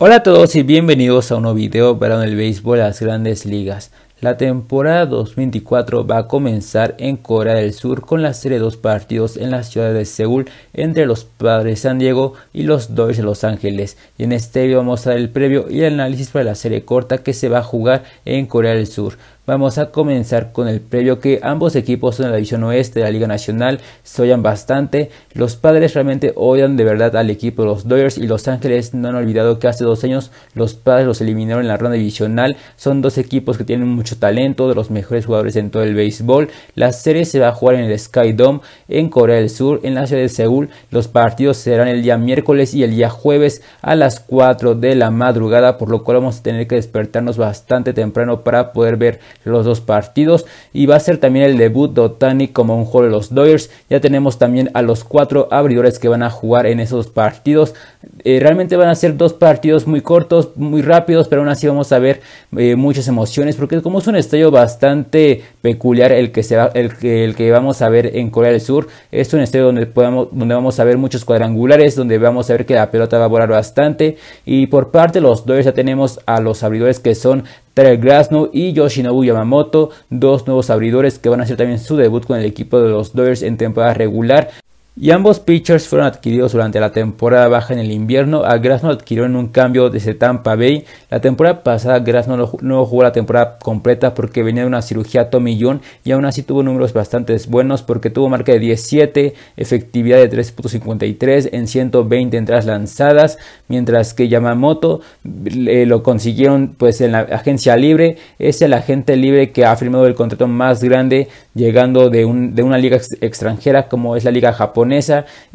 Hola a todos y bienvenidos a un nuevo video para el béisbol de las grandes ligas. La temporada 2024 va a comenzar en Corea del Sur con la serie de dos partidos en la ciudad de Seúl entre los Padres San Diego y los Dodgers de Los Ángeles. Y en este video vamos a dar el previo y el análisis para la serie corta que se va a jugar en Corea del Sur. Vamos a comenzar con el previo que ambos equipos en la división oeste de la Liga Nacional se bastante. Los padres realmente odian de verdad al equipo de los Dodgers y Los Ángeles no han olvidado que hace dos años los padres los eliminaron en la ronda divisional. Son dos equipos que tienen mucho talento, de los mejores jugadores en todo el béisbol. La serie se va a jugar en el Sky Dome en Corea del Sur, en la ciudad de Seúl. Los partidos serán el día miércoles y el día jueves a las 4 de la madrugada, por lo cual vamos a tener que despertarnos bastante temprano para poder ver los dos partidos y va a ser también el debut de Otani como un juego de los Dodgers. Ya tenemos también a los cuatro abridores que van a jugar en esos partidos. Eh, realmente van a ser dos partidos muy cortos, muy rápidos, pero aún así vamos a ver eh, muchas emociones porque como es un estadio bastante peculiar el que, el, el que vamos a ver en Corea del Sur, es un estadio donde, podemos donde vamos a ver muchos cuadrangulares, donde vamos a ver que la pelota va a volar bastante y por parte de los Dodgers ya tenemos a los abridores que son Tarek Grasnow y Yoshinobu Yamamoto, dos nuevos abridores que van a hacer también su debut con el equipo de los Dodgers en temporada regular y ambos pitchers fueron adquiridos durante la temporada baja en el invierno. A Grasno lo en un cambio desde Tampa Bay. La temporada pasada Grasno no, jugó la temporada completa porque venía de una cirugía Tommy John y aún así tuvo números bastante buenos porque tuvo marca de 17, efectividad de 3.53 en 120 entradas lanzadas, mientras que Yamamoto lo consiguieron pues en la agencia libre. Es el agente libre que ha firmado el contrato más grande llegando de, un, de una liga extranjera como es la liga japonesa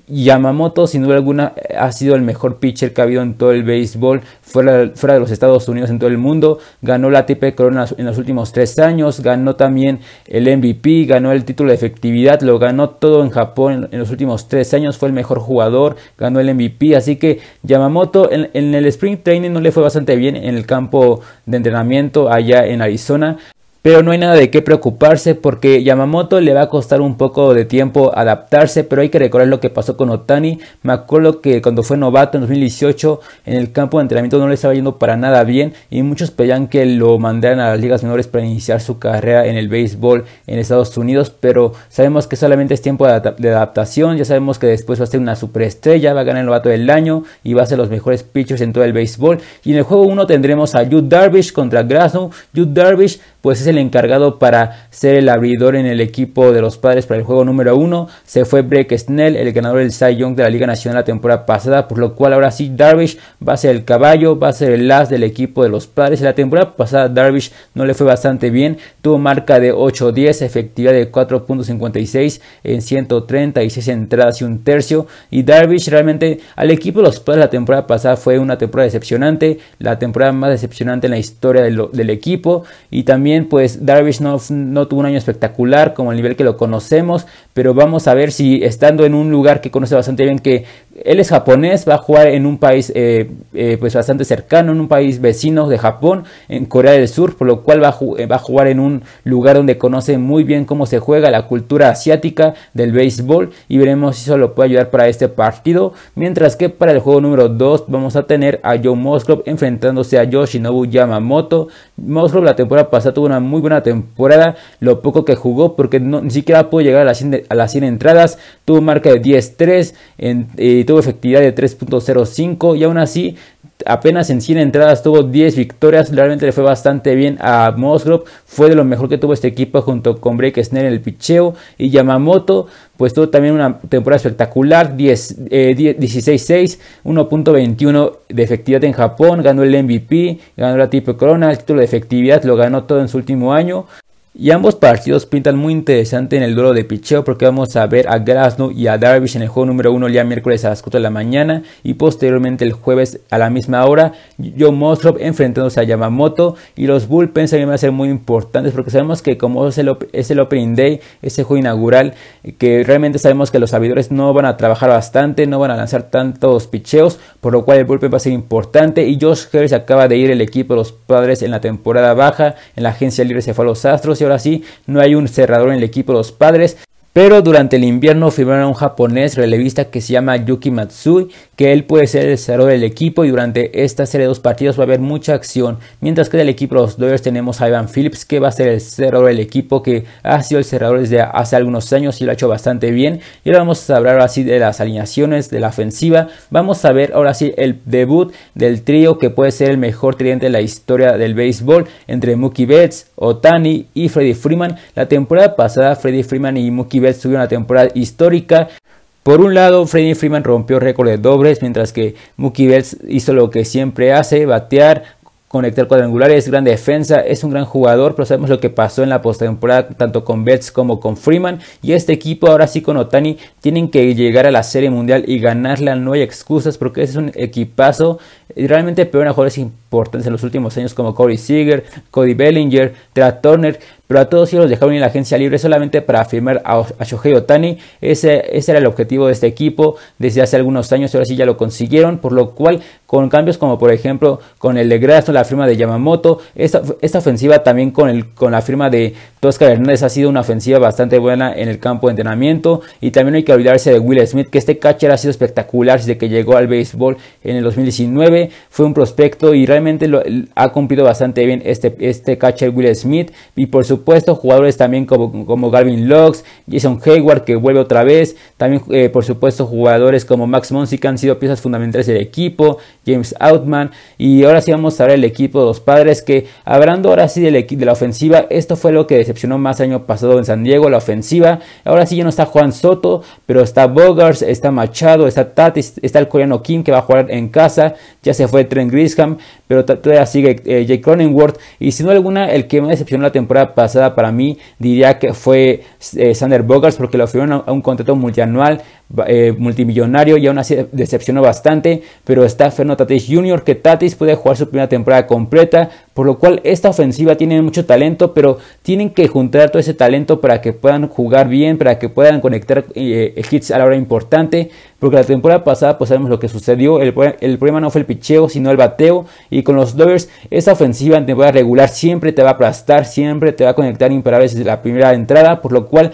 Yamamoto, sin duda alguna, ha sido el mejor pitcher que ha habido en todo el béisbol, fuera, de los Estados Unidos, en todo el mundo. Ganó la ATP Corona en los últimos tres años, ganó también el MVP, ganó el título de efectividad, lo ganó todo en Japón en, los últimos tres años, fue el mejor jugador, ganó el MVP. Así que Yamamoto en, en el Spring Training no le fue bastante bien en el campo de entrenamiento allá en Arizona. Pero no hay nada de qué preocuparse porque Yamamoto le va a costar un poco de tiempo adaptarse, pero hay que recordar lo que pasó con Otani. Me acuerdo que cuando fue novato en 2018 en el campo de entrenamiento no le estaba yendo para nada bien y muchos pedían que lo mandaran a las ligas menores para iniciar su carrera en el béisbol en Estados Unidos, pero sabemos que solamente es tiempo de adaptación, ya sabemos que después va a ser una superestrella, va a ganar el novato del año y va a ser los mejores pitchers en todo el béisbol. Y en el juego 1 tendremos a Jude Darvish contra Grasnow. Jude Darvish pues es el encargado para ser el abridor en el equipo de los padres para el juego número 1. Se fue Breck Snell, el ganador del Cy Young de la Liga Nacional la temporada pasada, por lo cual ahora sí Darvish va a ser el caballo, va a ser el as del equipo de los padres. la temporada pasada Darvish no le fue bastante bien, tuvo marca de 8-10, efectividad de 4.56 en 136 entradas y un tercio. Y Darvish realmente al equipo de los padres la temporada pasada fue una temporada decepcionante, la temporada más decepcionante en la historia del equipo y también pues Darvish no, no, tuvo un año espectacular como el nivel que lo conocemos, pero vamos a ver si estando en un lugar que conoce bastante bien, que él es japonés, va a jugar en un país eh, eh, pues bastante cercano, en un país vecino de Japón, en Corea del Sur, por lo cual eh, va a, jugar en un lugar donde conoce muy bien cómo se juega la cultura asiática del béisbol y veremos si eso lo puede ayudar para este partido, mientras que para el juego número 2 vamos a tener a Joe Musgrove enfrentándose a Yoshinobu Yamamoto. Musgrove la temporada pasada tuvo una muy buena temporada, lo poco que jugó, porque ni siquiera pudo llegar a las 100, a las 100 entradas, tuvo marca de 10-3 y tuvo efectividad de 3.05 y aún así apenas en 100 entradas tuvo 10 victorias, realmente le fue bastante bien a Mosgrove, fue de lo mejor que tuvo este equipo junto con Break Snell en el picheo y Yamamoto pues tuvo también una temporada espectacular, 16-6, 1.21 eh, de efectividad en Japón, ganó el MVP, ganó la Tipo Corona, el título de efectividad lo ganó todo en su último año y ambos partidos pintan muy interesante en el duelo de picheo porque vamos a ver a Grasno y a Darvish en el juego número 1 ya miércoles a las 4 de la mañana y posteriormente el jueves a la misma hora Joe Mostrop enfrentándose a Yamamoto y los bullpens también van a ser muy importantes porque sabemos que como es el, opening day, ese juego inaugural, que realmente sabemos que los sabidores no van a trabajar bastante, no van a lanzar tantos picheos, por lo cual el bullpen va a ser importante y Josh Harris acaba de ir el equipo de los padres en la temporada baja, en la agencia libre se fue a los Astros ahora sí no hay un cerrador en el equipo de los padres. Pero durante el invierno firmaron a un japonés relevista que se llama Yuki Matsui, que él puede ser el cerrador del equipo y durante esta serie de dos partidos va a haber mucha acción. Mientras que del equipo de los Dodgers tenemos a Ivan Phillips, que va a ser el cerrador del equipo, que ha sido el cerrador desde hace algunos años y lo ha hecho bastante bien. Y ahora vamos a hablar así de las alineaciones, de la ofensiva. Vamos a ver ahora sí el debut del trío que puede ser el mejor tridente de la historia del béisbol entre Mookie Betts, Otani y Freddie Freeman. La temporada pasada Freddy Freeman y Mookie Betts una temporada histórica. Por un lado, Freddie Freeman rompió récord de dobles, mientras que Mookie Betts hizo lo que siempre hace, batear, conectar cuadrangulares, gran defensa, es un gran jugador, pero sabemos lo que pasó en la postemporada tanto con Betts como con Freeman y este equipo ahora sí con Otani tienen que llegar a la Serie Mundial y ganarla, no hay excusas porque es un equipazo realmente peor a jugadores importantes en los últimos años como Corey Seager, Cody Bellinger, Trey Turner pero a todos ellos los dejaron en la agencia libre solamente para firmar a, Shohei Otani. Ese, ese era el objetivo de este equipo desde hace algunos años, ahora sí ya lo consiguieron, por lo cual con cambios como por ejemplo con el de Grasso, la firma de Yamamoto. Esta, ofensiva también con, el, con la firma de Tosca Hernández ha sido una ofensiva bastante buena en el campo de entrenamiento. Y también hay que olvidarse de Will Smith, que este catcher ha sido espectacular desde que llegó al béisbol en el 2019. Fue un prospecto y realmente lo, ha cumplido bastante bien este, este catcher Will Smith. Y por supuesto jugadores también como, como Galvin Lux, Jason Hayward que vuelve otra vez. También eh, por supuesto jugadores como Max Monsi que han sido piezas fundamentales del equipo. James Outman. Y ahora sí vamos a ver el equipo de los padres que, hablando ahora sí de la ofensiva, esto fue lo que decepcionó más año pasado en San Diego, la ofensiva. Ahora sí ya no está Juan Soto, pero está Bogars, está Machado, está Tatis está el coreano Kim que va a jugar en casa, ya se fue Trent Grisham, pero todavía sigue eh, Jake Cronenworth. Y si no alguna, el que me decepcionó la temporada pasada para mí, diría que fue eh, Sander Bogars, porque le ofrecieron a, un contrato multianual, eh, multimillonario, y aún así decepcionó bastante, pero está Fernando Tatis Junior, que Tatis puede jugar su primera temporada completa, por lo cual esta ofensiva tiene mucho talento, pero tienen que juntar todo ese talento para que puedan jugar bien, para que puedan conectar eh, hits a la hora importante, porque la temporada pasada pues sabemos lo que sucedió, el, problema no fue el picheo, sino el bateo, y con los Dodgers esa ofensiva Te va a regular siempre te va a aplastar, siempre te va a conectar imparables desde la primera entrada, por lo cual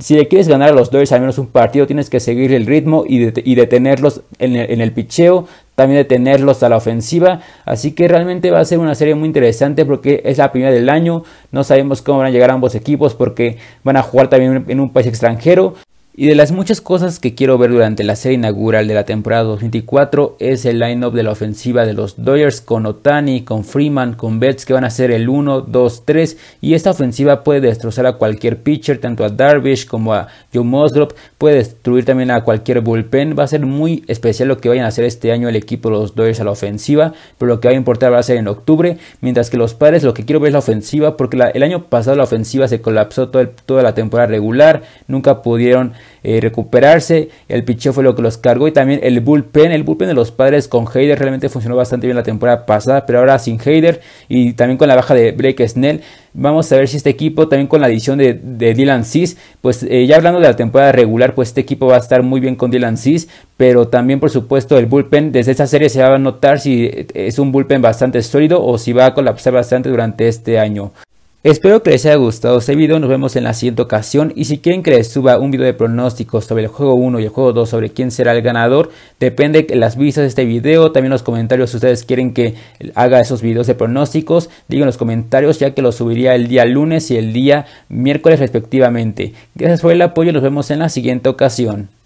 si le quieres ganar a los Dodgers al menos un partido, tienes que seguir el ritmo y, detenerlos en el, en el, picheo, también detenerlos a la ofensiva. Así que realmente va a ser una serie muy interesante porque es la primera del año. No sabemos cómo van a llegar ambos equipos porque van a jugar también en un país extranjero. Y de las muchas cosas que quiero ver durante la serie inaugural de la temporada 2024 es el line-up de la ofensiva de los Dodgers con Otani, con Freeman, con Betts que van a ser el 1, 2, 3 y esta ofensiva puede destrozar a cualquier pitcher, tanto a Darvish como a Joe Musgrove, puede destruir también a cualquier bullpen, va a ser muy especial lo que vayan a hacer este año el equipo de los Dodgers a la ofensiva, pero lo que va a importar va a ser en octubre, mientras que los padres lo que quiero ver es la ofensiva porque el año pasado la ofensiva se colapsó toda la temporada regular, nunca pudieron eh, recuperarse. El picheo fue lo que los cargó y también el bullpen. El bullpen de los padres con Heider realmente funcionó bastante bien la temporada pasada, pero ahora sin Heider y también con la baja de Blake Snell. Vamos a ver si este equipo, también con la adición de, Dylan Cis, pues eh, ya hablando de la temporada regular, pues este equipo va a estar muy bien con Dylan Cis, pero también por supuesto el bullpen, desde esta serie se va a notar si eh, es un bullpen bastante sólido o si va a colapsar bastante durante este año. Espero que les haya gustado este video, nos vemos en la siguiente ocasión y si quieren que les suba un video de pronósticos sobre el juego 1 y el juego 2 sobre quién será el ganador, depende de las vistas de este video, también los comentarios si ustedes quieren que haga esos videos de pronósticos, digan los comentarios ya que los subiría el día lunes y el día miércoles respectivamente. Gracias por el apoyo, nos vemos en la siguiente ocasión.